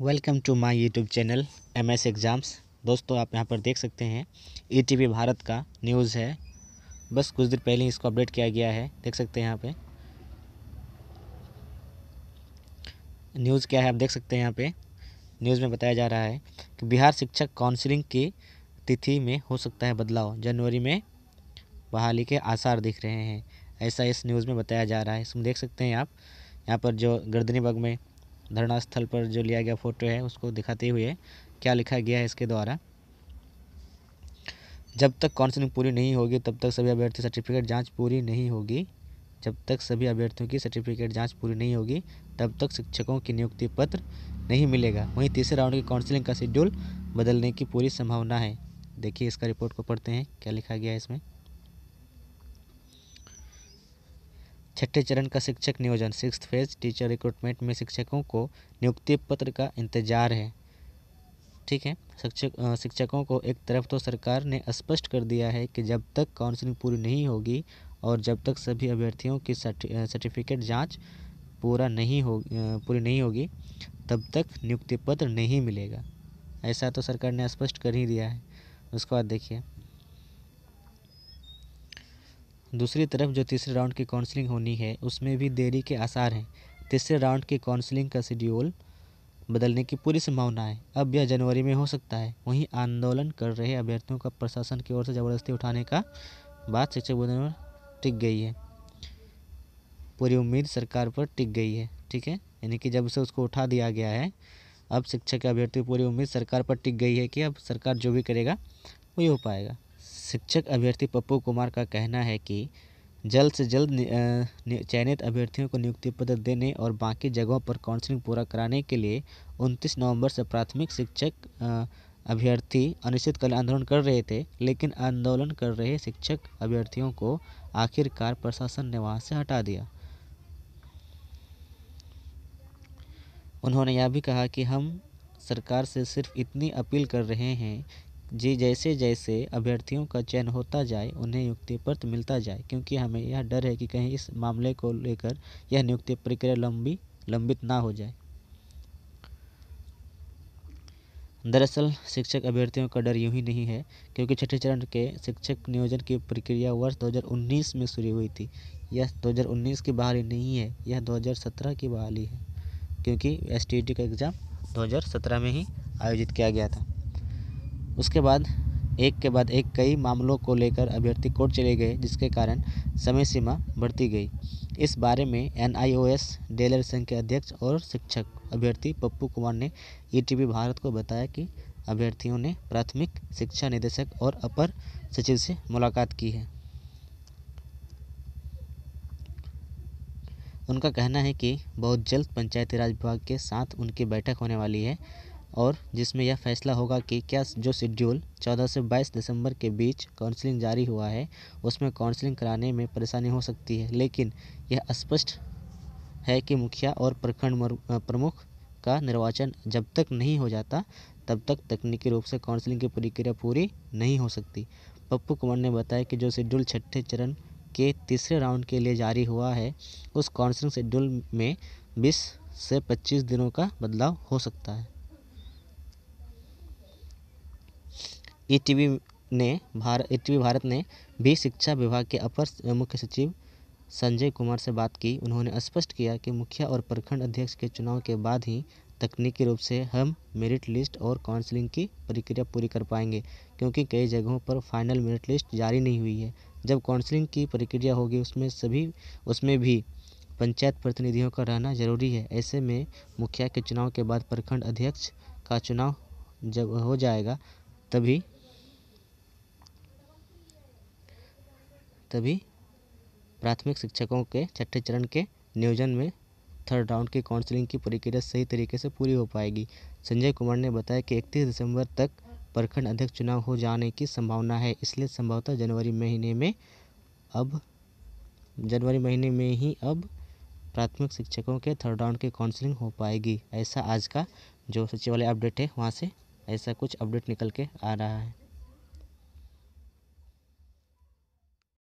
welcome to my YouTube channel M S exams दोस्तों आप यहां पर देख सकते हैं ईटीवी e भारत का न्यूज़ है बस कुछ देर पहले इसको अपडेट किया गया है देख सकते हैं यहां पे न्यूज़ क्या है आप देख सकते हैं यहां पे न्यूज़ में बताया जा रहा है कि बिहार शिक्षक काउंसिलिंग की तिथि में हो सकता है बदलाव जनवरी में बहाली के आसार दिख रहे हैं ऐसा इस न्यूज़ में बताया जा रहा है इसमें देख सकते हैं आप यहाँ पर जो गर्दनी बाग में धरना स्थल पर जो लिया गया फोटो है उसको दिखाते हुए क्या लिखा गया है इसके द्वारा जब तक काउंसलिंग पूरी नहीं होगी तब तक सभी अभ्यर्थी सर्टिफिकेट जांच पूरी नहीं होगी जब तक सभी अभ्यर्थियों की सर्टिफिकेट जांच पूरी नहीं होगी तब तक शिक्षकों की नियुक्ति पत्र नहीं मिलेगा वहीं तीसरे राउंड की काउंसलिंग का शेड्यूल बदलने की पूरी संभावना है देखिए इसका रिपोर्ट को पढ़ते हैं क्या लिखा गया है इसमें छठे चरण का शिक्षक नियोजन सिक्स फेज टीचर रिक्रूटमेंट में शिक्षकों को नियुक्ति पत्र का इंतजार है ठीक है शिक्षक शिक्षकों को एक तरफ तो सरकार ने स्पष्ट कर दिया है कि जब तक काउंसलिंग पूरी नहीं होगी और जब तक सभी अभ्यर्थियों की सर्टिफिकेट जांच पूरा नहीं हो पूरी नहीं होगी तब तक नियुक्ति पत्र नहीं मिलेगा ऐसा तो सरकार ने स्पष्ट कर ही दिया है उसके बाद देखिए दूसरी तरफ जो तीसरे राउंड की काउंसलिंग होनी है उसमें भी देरी के आसार हैं तीसरे राउंड की काउंसलिंग का शेड्यूल बदलने की पूरी संभावना है अब यह जनवरी में हो सकता है वहीं आंदोलन कर रहे अभ्यर्थियों का प्रशासन की ओर से ज़बरदस्ती उठाने का बात शिक्षक बंधन में टिक गई है पूरी उम्मीद सरकार पर टिक गई है ठीक है यानी कि जब से उसको उठा दिया गया है अब शिक्षक अभ्यर्थी पूरी उम्मीद सरकार पर टिक गई है कि अब सरकार जो भी करेगा वही हो पाएगा शिक्षक अभ्यर्थी पप्पू कुमार का कहना है कि जल्द से जल्द चयनित अभ्यर्थियों को नियुक्ति पत्र देने और बाकी जगहों पर काउंसलिंग पूरा कराने के लिए उनतीस नवंबर से प्राथमिक शिक्षक अभ्यर्थी अनिश्चितकाल आंदोलन कर रहे थे लेकिन आंदोलन कर रहे शिक्षक अभ्यर्थियों को आखिरकार प्रशासन ने वहाँ से हटा दिया उन्होंने यह भी कहा कि हम सरकार से सिर्फ इतनी अपील कर रहे हैं जी जैसे जैसे अभ्यर्थियों का चयन होता जाए उन्हें नियुक्ति पत्र मिलता जाए क्योंकि हमें यह डर है कि कहीं इस मामले को लेकर यह नियुक्ति प्रक्रिया लंबी लंबित ना हो जाए दरअसल शिक्षक अभ्यर्थियों का डर यूं ही नहीं है क्योंकि छठे चरण के शिक्षक नियोजन की प्रक्रिया वर्ष 2019 में शुरू हुई थी यह 2019 की बहाली नहीं है यह 2017 की बहाली है क्योंकि एस का एग्ज़ाम 2017 में ही आयोजित किया गया था उसके बाद एक के बाद एक कई मामलों को लेकर अभ्यर्थी कोर्ट चले गए जिसके कारण समय सीमा बढ़ती गई इस बारे में N I O S dealer संघ के अध्यक्ष और शिक्षक अभ्यर्थी पप्पू कुमार ने ई टी वी भारत को बताया कि अभ्यर्थियों ने प्राथमिक शिक्षा निदेशक और अपर सचिव से मुलाकात की है उनका कहना है कि बहुत जल्द पंचायती राज विभाग के साथ उनकी बैठक होने वाली है और जिसमें यह फैसला होगा कि क्या जो शेड्यूल चौदह से बाईस दिसंबर के बीच काउंसलिंग जारी हुआ है उसमें काउंसलिंग कराने में परेशानी हो सकती है लेकिन यह स्पष्ट है कि मुखिया और प्रखंड प्रमुख का निर्वाचन जब तक नहीं हो जाता तब तक तकनीकी रूप से काउंसलिंग की प्रक्रिया पूरी नहीं हो सकती पप्पू कुमार ने बताया कि जो शेड्यूल छठे चरण के तीसरे राउंड के लिए जारी हुआ है उस काउंसलिंग शेड्यूल में बीस से पच्चीस दिनों का बदलाव हो सकता है ई टी वी ने Bharat E e T V Bharat ने भी शिक्षा विभाग के अपर मुख्य सचिव संजय कुमार से बात की उन्होंने स्पष्ट किया कि मुखिया और प्रखंड अध्यक्ष के चुनाव के बाद ही तकनीकी रूप से हम मेरिट लिस्ट और काउंसलिंग की प्रक्रिया पूरी कर पाएंगे क्योंकि कई जगहों पर फाइनल मेरिट लिस्ट जारी नहीं हुई है जब काउंसलिंग की प्रक्रिया होगी उसमें सभी उसमें भी पंचायत प्रतिनिधियों का रहना जरूरी है ऐसे में मुखिया के चुनाव के बाद प्रखंड अध्यक्ष का चुनाव जब हो जाएगा तभी तभी प्राथमिक शिक्षकों के छठे चरण के नियोजन में थर्ड राउंड की काउंसलिंग की प्रक्रिया सही तरीके से पूरी हो पाएगी संजय कुमार ने बताया कि इकतीस दिसंबर तक प्रखंड अध्यक्ष चुनाव हो जाने की संभावना है इसलिए संभवतः जनवरी महीने में अब जनवरी महीने में ही अब प्राथमिक शिक्षकों के थर्ड राउंड की काउंसलिंग हो पाएगी ऐसा आज का जो सचिवालय अपडेट है वहाँ से ऐसा कुछ अपडेट निकल के आ रहा है